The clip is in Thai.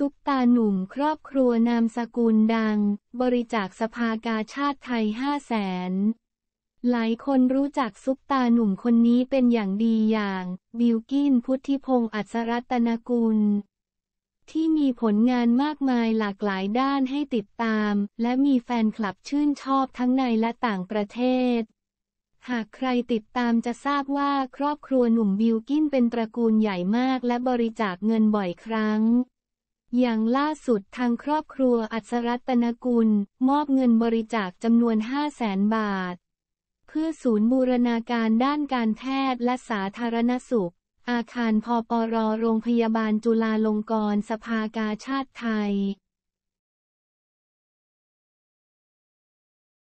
ซุปตาหนุ่มครอบครัวนามสกุลดังบริจาคสภากาชาติไทยห้าแสนหลายคนรู้จักซุปตาหนุ่มคนนี้เป็นอย่างดีอย่าง บิวกินพุทธิพงศ์อัศรัตนกุลที่มีผลงานมากมายหลากหลายด้านให้ติดตาม และมีแฟนคลับชื่นชอบทั้งในและต่างประเทศ หากใครติดตามจะทราบว่าครอบครัวหนุ่มบิวกินเป็นตระกูลใหญ่มากและบริจาคเงินบ่อยครั้งอย่างล่าสุดทางครอบครัวอัศรัตนกุล มอบเงินบริจาคจำนวน 5 0 0แสนบาท เพื่อศูนย์บูรณาการด้านการแพทย์และสาธารณสุข อาคารพอปรโรงพยาบาลจุลาลงกรณ์สภากาชาติไทย